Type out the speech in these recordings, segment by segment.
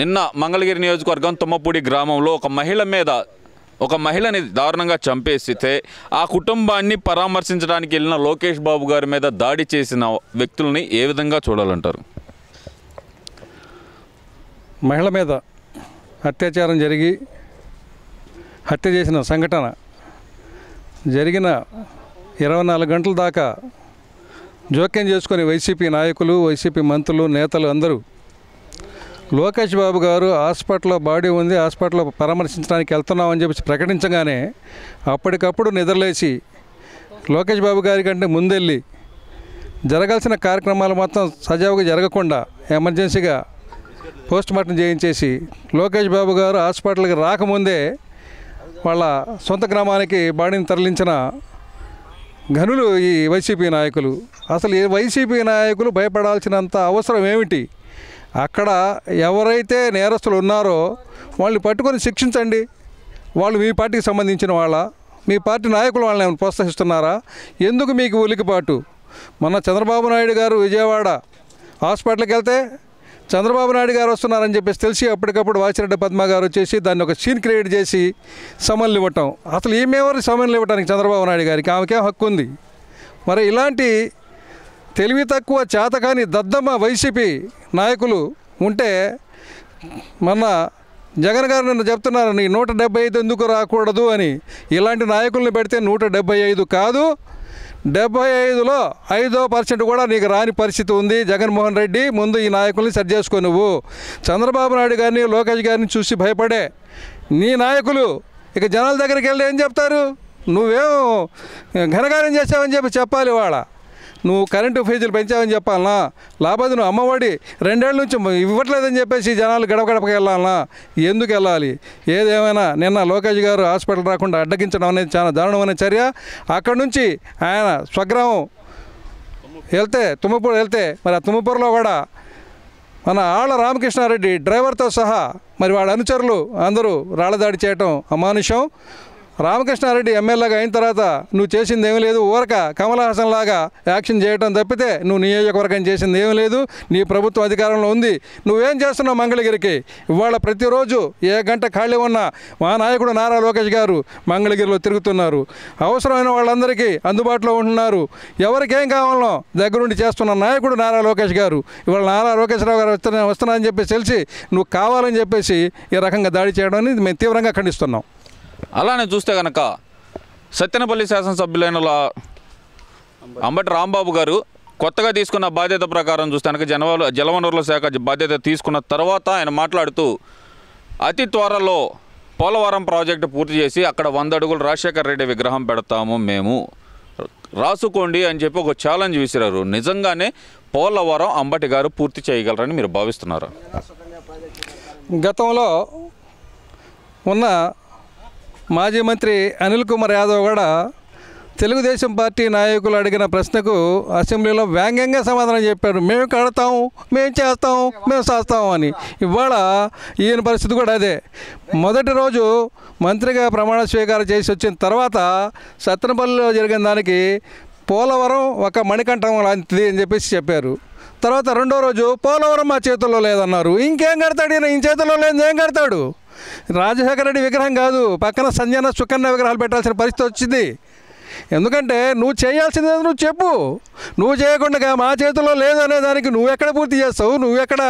నిన్న మంగళగిరి నియోజకవర్గం తుమ్మపూడి గ్రామంలో ఒక మహిళ మీద ఒక మహిళని దారుణంగా చంపేస్తే ఆ కుటుంబాన్ని పరామర్శించడానికి వెళ్ళిన లోకేష్ బాబు గారి మీద దాడి చేసిన వ్యక్తులని ఏ విధంగా చూడాలంటారు మహిళ మీద అత్యాచారం జరిగి హత్య చేసిన సంఘటన జరిగిన ఇరవై నాలుగు గంటల దాకా జోక్యం చేసుకుని వైసీపీ నాయకులు వైసీపీ మంత్రులు నేతలు అందరూ లోకేష్ బాబు గారు హాస్పిటల్లో బాడీ ఉంది హాస్పిటల్లో పరామర్శించడానికి వెళ్తున్నామని చెప్పి ప్రకటించగానే అప్పటికప్పుడు నిద్రలేసి లోకేష్ బాబు గారి కంటే ముందెళ్ళి జరగాల్సిన కార్యక్రమాలు మొత్తం సజావుగా జరగకుండా ఎమర్జెన్సీగా పోస్ట్ మార్టం చేయించేసి లోకేష్ బాబు గారు హాస్పిటల్కి రాకముందే వాళ్ళ సొంత గ్రామానికి బాడీని తరలించిన ఘనులు ఈ వైసీపీ నాయకులు అసలు ఈ వైసీపీ నాయకులు భయపడాల్సినంత అవసరం ఏమిటి అక్కడ ఎవరైతే నేరస్తులు ఉన్నారో వాళ్ళని పట్టుకొని శిక్షించండి వాళ్ళు మీ పార్టీకి సంబంధించిన వాళ్ళ మీ పార్టీ నాయకులు వాళ్ళని ప్రోత్సహిస్తున్నారా ఎందుకు మీకు ఉలికిపాటు మొన్న చంద్రబాబు నాయుడు గారు విజయవాడ హాస్పిటల్కి వెళ్తే చంద్రబాబు నాయుడు గారు వస్తున్నారని చెప్పేసి తెలిసి అప్పటికప్పుడు వాసిరెడ్డి పద్మ గారు వచ్చేసి దాన్ని ఒక సీన్ క్రియేట్ చేసి సమన్లు ఇవ్వటం అసలు ఏమేవారు సమన్లు ఇవ్వడానికి చంద్రబాబు నాయుడు గారికి ఆమెకేం హక్కు ఉంది మరి ఇలాంటి తెలివి తక్కువ చేత కాని దద్దమ్మ వైసీపీ నాయకులు ఉంటే మన జగన్ గారు నిన్న చెప్తున్నారు నీ నూట డెబ్బై ఐదు ఎందుకు రాకూడదు అని ఇలాంటి నాయకుల్ని పెడితే నూట డెబ్బై ఐదు కాదు డెబ్బై ఐదులో ఐదో పర్సెంట్ కూడా నీకు రాని పరిస్థితి ఉంది జగన్మోహన్ రెడ్డి ముందు ఈ నాయకుల్ని సరి చేసుకో నువ్వు చంద్రబాబు నాయుడు గారిని లోకేష్ గారిని చూసి భయపడే నీ నాయకులు ఇక జనాల దగ్గరికి వెళ్ళి ఏం చెప్తారు నువ్వేం ఘనకార్యం చేసావని చెప్పి చెప్పాలి వాళ్ళ నువ్వు కరెంటు ఫీజులు పెంచావని చెప్పాలనా లేకపోతే నువ్వు అమ్మఒడి రెండేళ్ళ నుంచి ఇవ్వట్లేదని చెప్పేసి జనాలు గడప గడపకి వెళ్ళాలనా ఎందుకు వెళ్ళాలి ఏదేమైనా నిన్న లోకేష్ గారు హాస్పిటల్ రాకుండా అడ్డగించడం అనేది చాలా దారుణమైన చర్య అక్కడ నుంచి ఆయన స్వగ్రామం వెళ్తే తుమ్మపూరు వెళ్తే మరి ఆ తుమ్మపూర్లో కూడా మన ఆళ్ళ రామకృష్ణారెడ్డి డ్రైవర్తో సహా మరి వాళ్ళ అనుచరులు అందరూ రాళ్ళదాడి చేయటం అమానుషం రామకృష్ణారెడ్డి ఎమ్మెల్యేగా అయిన తర్వాత నువ్వు చేసింది ఏమీ లేదు ఊరక కమల్ హాసన్ లాగా యాక్షన్ చేయడం తప్పితే నువ్వు నియోజకవర్గం చేసింది ఏమీ లేదు నీ ప్రభుత్వం అధికారంలో ఉంది నువ్వేం చేస్తున్నావు మంగళగిరికి ఇవాళ ప్రతిరోజు ఏ గంట ఖాళీ ఉన్న మా నాయకుడు నారా లోకేష్ గారు మంగళగిరిలో తిరుగుతున్నారు అవసరమైన వాళ్ళందరికీ అందుబాటులో ఉంటున్నారు ఎవరికేం కావాలనో దగ్గరుండి చేస్తున్న నాయకుడు నారా లోకేష్ గారు ఇవాళ నారా లోకేశ్వరరావు గారు వస్తున్నా వస్తున్నా అని చెప్పేసి తెలిసి నువ్వు కావాలని చెప్పేసి ఈ రకంగా దాడి చేయడం అనేది మేము తీవ్రంగా ఖండిస్తున్నాం అలానే చూస్తే కనుక సత్యనపల్లి శాసనసభ్యులైన అంబటి రాంబాబు గారు కొత్తగా తీసుకున్న బాధ్యత ప్రకారం చూస్తే కనుక జనవల జలవనరుల శాఖ బాధ్యత తీసుకున్న తర్వాత ఆయన మాట్లాడుతూ అతి త్వరలో పోలవరం ప్రాజెక్టు పూర్తి చేసి అక్కడ వంద అడుగులు రాజశేఖర రెడ్డి విగ్రహం పెడతాము మేము రాసుకోండి అని చెప్పి ఒక ఛాలెంజ్ విసిరారు నిజంగానే పోలవరం అంబటి గారు పూర్తి చేయగలరని మీరు భావిస్తున్నారు గతంలో ఉన్న మాజీ మంత్రి అనిల్ కుమార్ యాదవ్ కూడా తెలుగుదేశం పార్టీ నాయకులు అడిగిన ప్రశ్నకు అసెంబ్లీలో వ్యాంగ్యంగా సమాధానం చెప్పారు మేము కడతాం మేము చేస్తాం మేము చేస్తాం అని ఇవాళ ఈయన పరిస్థితి కూడా అదే మొదటి రోజు మంత్రిగా ప్రమాణ స్వీకారం చేసి వచ్చిన తర్వాత సత్తనపల్లిలో జరిగిన దానికి పోలవరం ఒక మణికంఠం లాంటిది అని చెప్పేసి చెప్పారు తర్వాత రెండో రోజు పోలవరం మా చేతుల్లో లేదన్నారు ఇంకేం కడతాడు ఈయన ఈ చేతుల్లో లేదు ఏం కడతాడు రాజశేఖర రెడ్డి విగ్రహం కాదు పక్కన సంజన సుకన్య విగ్రహాలు పెట్టాల్సిన పరిస్థితి వచ్చింది ఎందుకంటే నువ్వు చేయాల్సింది నువ్వు చెప్పు నువ్వు చేయకుండా మా చేతిలో లేదనే దానికి నువ్వెక్కడ పూర్తి చేస్తావు ఎక్కడ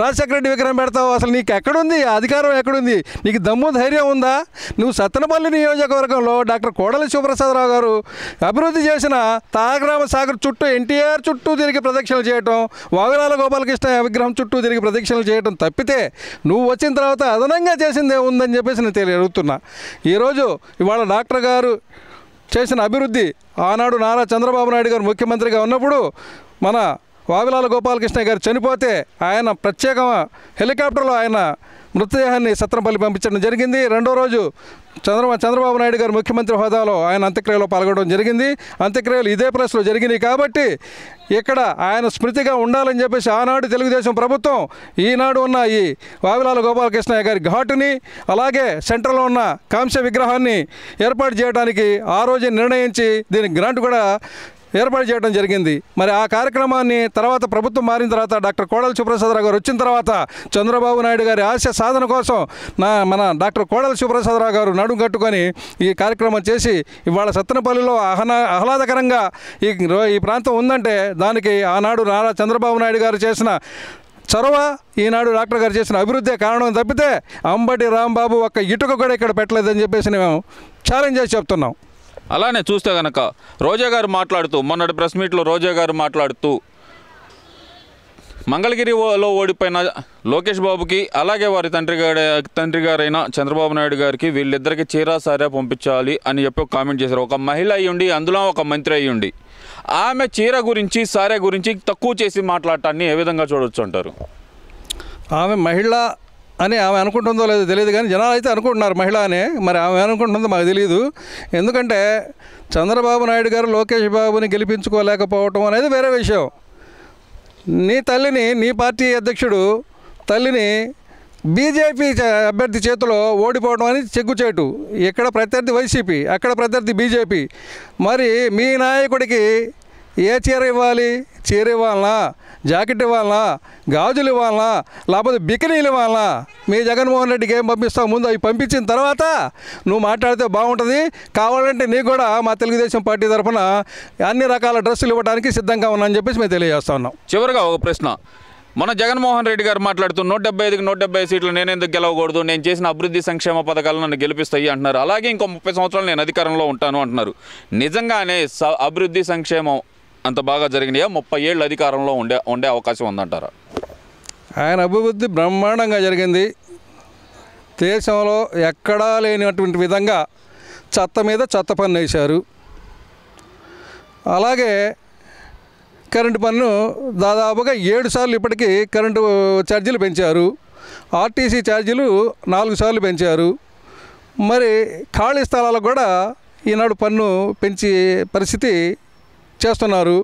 రాజశేఖర రెడ్డి విగ్రహం పెడతావు అసలు నీకు ఎక్కడుంది అధికారం ఎక్కడుంది నీకు దమ్ము ధైర్యం ఉందా నువ్వు సత్తనపల్లి నియోజకవర్గంలో డాక్టర్ కోడలి శివప్రసాదరావు గారు అభివృద్ధి చేసిన తారగ్రామ సాగర్ చుట్టూ ఎన్టీఆర్ చుట్టూ తిరిగి ప్రదక్షిణలు చేయటం వాగులాల గోపాలకృష్ణ విగ్రహం చుట్టూ తిరిగి ప్రదక్షిణలు చేయటం తప్పితే నువ్వు వచ్చిన తర్వాత అదనంగా చేసిందే ఉందని చెప్పేసి నేను అడుగుతున్నా ఈరోజు ఇవాళ డాక్టర్ గారు చేసిన అభివృద్ధి ఆనాడు నారా చంద్రబాబు నాయుడు గారు ముఖ్యమంత్రిగా ఉన్నప్పుడు మన వావిలాల గోపాలకృష్ణ గారు చనిపోతే ఆయన ప్రత్యేక హెలికాప్టర్లో ఆయన మృతదేహాన్ని సత్రంపల్లి పంపించడం జరిగింది రెండో రోజు చంద్ర చంద్రబాబు నాయుడు గారు ముఖ్యమంత్రి హోదాలో ఆయన అంత్యక్రియలో పాల్గొనడం జరిగింది అంత్యక్రియలు ఇదే ప్లేస్లో జరిగినాయి కాబట్టి ఇక్కడ ఆయన స్మృతిగా ఉండాలని చెప్పేసి ఆనాడు తెలుగుదేశం ప్రభుత్వం ఈనాడు ఉన్న ఈ వావిలాల గోపాలకృష్ణయ్య గారి ఘాటుని అలాగే సెంటర్లో ఉన్న కాంస్య విగ్రహాన్ని ఏర్పాటు చేయడానికి ఆ రోజే నిర్ణయించి దీనికి గ్రాంట్ కూడా ఏర్పాటు చేయడం జరిగింది మరి ఆ కార్యక్రమాన్ని తర్వాత ప్రభుత్వం మారిన తర్వాత డాక్టర్ కోడల సుబ్రసాదరావు గారు వచ్చిన తర్వాత చంద్రబాబు నాయుడు గారి ఆశ సాధన కోసం నా మన డాక్టర్ కోడల సుబ్రసాదరావు గారు నడుం కట్టుకొని ఈ కార్యక్రమం చేసి ఇవాళ సత్తెనపల్లిలో ఆహ్లా ఆహ్లాదకరంగా ఈ ఈ ప్రాంతం ఉందంటే దానికి ఆనాడు నారా చంద్రబాబు నాయుడు గారు చేసిన చొరవ ఈనాడు డాక్టర్ గారు చేసిన అభివృద్ధి కారణం తప్పితే అంబటి రాంబాబు ఒక్క ఇటుక కూడా ఇక్కడ పెట్టలేదని చెప్పేసి మేము ఛాలెంజ్ చేసి చెప్తున్నాం అలానే చూస్తే కనుక రోజా గారు మాట్లాడుతూ మొన్నటి ప్రెస్ మీట్లో రోజా గారు మాట్లాడుతూ మంగళగిరిలో ఓడిపోయిన లోకేష్ బాబుకి అలాగే వారి తండ్రి గారి తండ్రి గారైన చంద్రబాబు నాయుడు గారికి వీళ్ళిద్దరికి చీరా సారా పంపించాలి అని చెప్పి కామెంట్ చేశారు ఒక మహిళ అయ్యుండి అందులో ఒక మంత్రి అయ్యుండి ఆమె చీర గురించి సారే గురించి తక్కువ చేసి మాట్లాడటాన్ని ఏ విధంగా చూడొచ్చు అంటారు ఆమె మహిళ అని ఆమె అనుకుంటుందో లేదో తెలియదు కానీ జనాలు అయితే అనుకుంటున్నారు మహిళ అని మరి ఆమె అనుకుంటుందో మాకు తెలియదు ఎందుకంటే చంద్రబాబు నాయుడు గారు లోకేష్ బాబుని గెలిపించుకోలేకపోవటం అనేది వేరే విషయం నీ తల్లిని నీ పార్టీ అధ్యక్షుడు తల్లిని బీజేపీ అభ్యర్థి చేతిలో ఓడిపోవడం అని చెగ్గుచేటు ఇక్కడ ప్రత్యర్థి వైసీపీ అక్కడ ప్రత్యర్థి బీజేపీ మరి మీ నాయకుడికి ఏ చీర ఇవ్వాలి చీర ఇవ్వాలనా జాకెట్ ఇవ్వాలా గాజులు ఇవ్వాలా లేకపోతే బికినీలు ఇవ్వాలా మీ జగన్మోహన్ రెడ్డికి ఏం పంపిస్తావు ముందు అవి పంపించిన తర్వాత నువ్వు మాట్లాడితే బాగుంటుంది కావాలంటే నీకు కూడా మా తెలుగుదేశం పార్టీ తరఫున అన్ని రకాల డ్రెస్సులు ఇవ్వడానికి సిద్ధంగా ఉన్నాను చెప్పేసి మేము తెలియజేస్తా ఉన్నాం చివరిగా ఒక ప్రశ్న మన జగన్మోహన్ రెడ్డి గారు మాట్లాడుతూ నూట డెబ్బై ఐదుకి నూట డెబ్బై సీట్లు నేను ఎందుకు గెలవకూడదు నేను చేసిన అభివృద్ధి సంక్షేమ పథకాలు నన్ను గెలిపిస్తాయి అంటున్నారు అలాగే ఇంకో ముప్పై సంవత్సరాలు నేను అధికారంలో ఉంటాను అంటున్నారు నిజంగానే అభివృద్ధి సంక్షేమం అంత బాగా జరిగినాయా ముప్పై ఏళ్ళు అధికారంలో ఉండే ఉండే అవకాశం ఉందంటారా ఆయన అభివృద్ధి బ్రహ్మాండంగా జరిగింది దేశంలో ఎక్కడా లేనటువంటి విధంగా చెత్త మీద చెత్త పన్ను వేశారు అలాగే కరెంటు పన్ను దాదాపుగా ఏడు సార్లు ఇప్పటికీ కరెంటు ఛార్జీలు పెంచారు ఆర్టీసీ ఛార్జీలు నాలుగు సార్లు పెంచారు మరి ఖాళీ స్థలాలకు కూడా ఈనాడు పన్ను పెంచి పరిస్థితి చేస్తున్నారు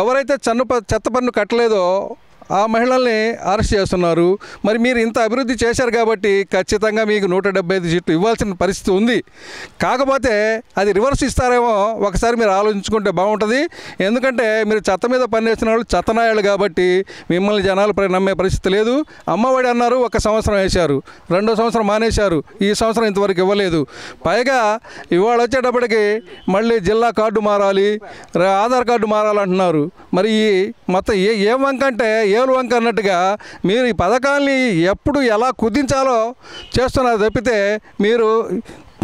ఎవరైతే చెన్న చెత్త పన్ను కట్టలేదో ఆ మహిళల్ని అరెస్ట్ చేస్తున్నారు మరి మీరు ఇంత అభివృద్ధి చేశారు కాబట్టి ఖచ్చితంగా మీకు నూట డెబ్బై ఐదు సీట్లు ఇవ్వాల్సిన పరిస్థితి ఉంది కాకపోతే అది రివర్స్ ఇస్తారేమో ఒకసారి మీరు ఆలోచించుకుంటే బాగుంటుంది ఎందుకంటే మీరు చెత్త మీద పనిచేసిన వాళ్ళు చెత్తనాయాలు కాబట్టి మిమ్మల్ని జనాలు నమ్మే పరిస్థితి లేదు అమ్మఒడి అన్నారు ఒక సంవత్సరం వేశారు రెండో సంవత్సరం మానేశారు ఈ సంవత్సరం ఇంతవరకు ఇవ్వలేదు పైగా ఇవాళ వచ్చేటప్పటికి మళ్ళీ జిల్లా కార్డు మారాలి ఆధార్ కార్డు మారాలంటున్నారు మరి మొత్తం ఏ ఏ వంకంటే వంక అన్నట్టుగా మీరు ఈ పథకాల్ని ఎప్పుడు ఎలా కుదించాలో చేస్తున్నారు తప్పితే మీరు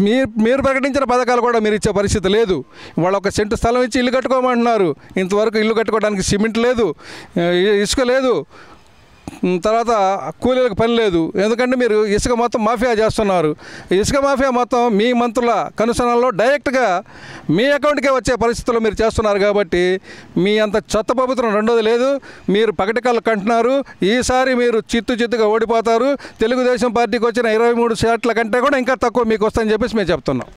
మీరు మీరు ప్రకటించిన పథకాలు కూడా మీరు ఇచ్చే పరిస్థితి లేదు వాళ్ళు ఒక సెంటు స్థలం ఇచ్చి ఇల్లు కట్టుకోమంటున్నారు ఇంతవరకు ఇల్లు కట్టుకోవడానికి సిమెంట్ లేదు ఇసుక లేదు తర్వాత కూలీలకు పని లేదు ఎందుకంటే మీరు ఇసుక మొత్తం మాఫియా చేస్తున్నారు ఇసుక మాఫియా మొత్తం మీ మంత్రుల కనుసనాల్లో డైరెక్ట్గా మీ అకౌంట్కే వచ్చే పరిస్థితుల్లో మీరు చేస్తున్నారు కాబట్టి మీ అంత చెత్త ప్రభుత్వం రెండోది లేదు మీరు పగటికళ్ళు కంటున్నారు ఈసారి మీరు చిత్తు చిత్తుగా ఓడిపోతారు తెలుగుదేశం పార్టీకి వచ్చిన ఇరవై మూడు సీట్ల కంటే కూడా ఇంకా తక్కువ మీకు వస్తాయని చెప్పేసి మేము చెప్తున్నాం